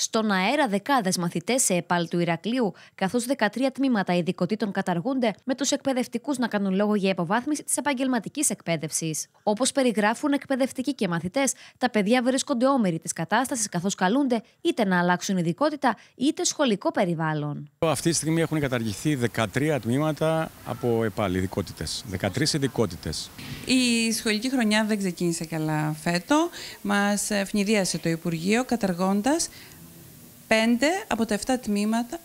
Στον αέρα, δεκάδες μαθητές σε ΕΠΑΛ του Ηρακλείου, καθώς 13 τμήματα ειδικοτήτων καταργούνται, με τους εκπαιδευτικούς να κάνουν λόγο για υποβάθμιση της επαγγελματικής εκπαίδευσης. Όπως περιγράφουν εκπαιδευτικοί και μαθητές, τα παιδιά βρίσκονται όμοιροι της κατάστασης, καθώς καλούνται είτε να αλλάξουν ειδικότητα είτε σχολικό περιβάλλον. Αυτή τη στιγμή έχουν καταργηθεί 13 τμήματα από ΕΠΑΛ, ειδικότητε. 13 ειδικότητες. Η σχολική χρονιά δεν ξεκίνησε καλά φέτο. Μας φνηδίασε το Υπουργείο καταργώντας πέντε από τα εφτά τμήματα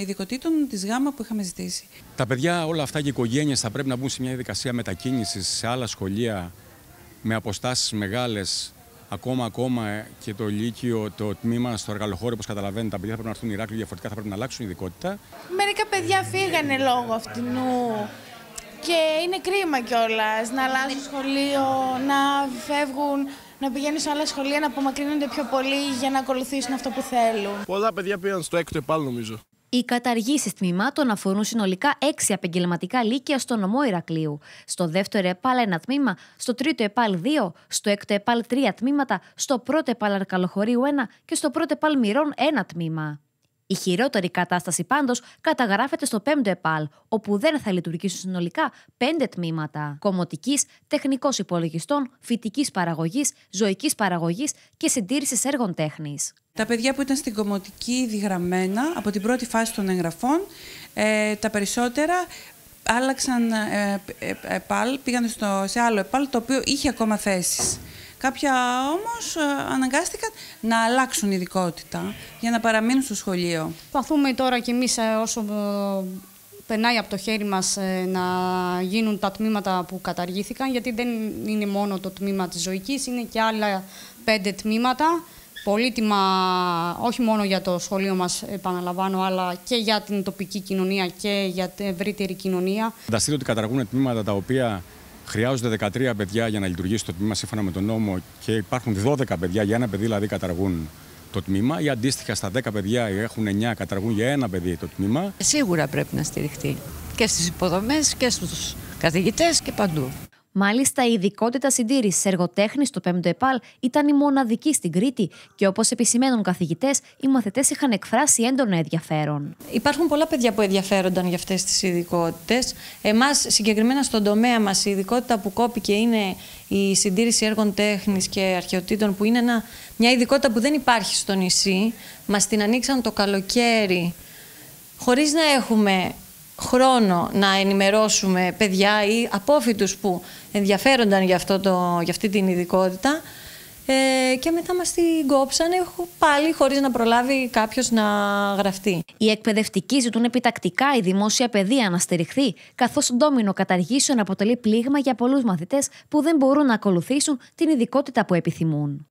ειδικοτήτων της ΓΑΜΑ που είχαμε ζητήσει. Τα παιδιά, όλα αυτά και οι οικογένειες θα πρέπει να μπουν σε μια διαδικασία μετακίνησης σε άλλα σχολεία με αποστάσεις μεγάλες. Ακόμα, ακόμα ε, και το Λύκειο, το τμήμα στο εργαλοχώριο, όπως καταλαβαίνετε, τα παιδιά θα πρέπει να έρθουν Ηράκλειο, διαφορετικά θα πρέπει να αλλάξουν ειδικότητα. Μερικά παιδιά φύγανε λόγω αυτού. και είναι κρίμα κιόλας να αλλάζουν σχολείο, να φεύγουν να πηγαίνουν σε άλλα σχολεία, να απομακρύνονται πιο πολύ για να ακολουθήσουν αυτό που θέλουν. Πολλά παιδιά πήγαν στο έκτο ΕΠΑΛ νομίζω. Οι καταργήσεις τμήματων αφορούν συνολικά έξι επαγγελματικά λύκεια στο νομό Ηρακλείου. Στο δεύτερο ΕΠΑΛ ένα τμήμα, στο τρίτο ΕΠΑΛ δύο, στο έκτο ΕΠΑΛ τρία τμήματα, στο πρώτο ΕΠΑΛ Αρκαλοχωρίου ένα και στο πρώτο ΕΠΑΛ Μυρών ένα τμήμα. Η χειρότερη κατάσταση πάντως καταγράφεται στο 5ο ΕΠΑΛ, όπου δεν θα λειτουργήσουν συνολικά πέντε τμήματα κομμωτικής, τεχνικός υπολογιστών, φυτικής παραγωγής, ζωικής παραγωγής και συντήρησης έργων τέχνης. Τα παιδιά που ήταν στην κομωτική διγραμμένα από την πρώτη φάση των εγγραφών, ε, τα περισσότερα άλλαξαν ε, ε, επάλ, πήγαν στο, σε άλλο επάλ το οποίο είχε ακόμα θέσεις. Κάποια όμως ε, αναγκάστηκαν να αλλάξουν ειδικότητα για να παραμείνουν στο σχολείο. Παθούμε τώρα κι εμείς ε, όσο ε, περνάει από το χέρι μας να γίνουν τα τμήματα που καταργήθηκαν, γιατί δεν είναι μόνο το τμήμα της ζωικής, είναι και άλλα πέντε τμήματα. Πολύτιμα όχι μόνο για το σχολείο μας, επαναλαμβάνω, αλλά και για την τοπική κοινωνία και για την ευρύτερη κοινωνία. Φανταστείτε ότι καταργούν τμήματα τα οποία Χρειάζονται 13 παιδιά για να λειτουργήσει το τμήμα σύμφωνα με τον νόμο και υπάρχουν 12 παιδιά για ένα παιδί, δηλαδή καταργούν το τμήμα. Ή αντίστοιχα στα 10 παιδιά έχουν 9, καταργούν για ένα παιδί το τμήμα. Σίγουρα πρέπει να στηριχτεί και στις υποδομές και στους καθηγητές και παντού. Μάλιστα, η ειδικότητα συντήρησης εργοτέχνη του 5ο ΕΠΑΛ ήταν η μοναδική στην Κρήτη και όπως επισημαίνουν καθηγητές, οι μαθητές είχαν εκφράσει έντονο ενδιαφέρον. Υπάρχουν πολλά παιδιά που ενδιαφέρονταν για αυτές τις ειδικότητες. Εμάς, συγκεκριμένα στον τομέα μας, η ειδικότητα που κόπηκε είναι η συντήρηση έργων τέχνης και αρχαιοτήτων, που είναι μια ειδικότητα που δεν υπάρχει στο νησί. Μας την ανοίξαν το καλοκαίρι χωρίς να έχουμε χρόνο να ενημερώσουμε παιδιά ή απόφοιτους που ενδιαφέρονταν για, αυτό το, για αυτή την ειδικότητα ε, και μετά μας την κόψανε πάλι χωρίς να προλάβει κάποιος να γραφτεί. Οι εκπαιδευτικοί ζητούν επιτακτικά η δημόσια παιδεία να στηριχθεί, καθώς το ντόμινο καταργήσεων αποτελεί πλήγμα για πολλούς μαθητές που δεν μπορούν να ακολουθήσουν την ειδικότητα που επιθυμούν.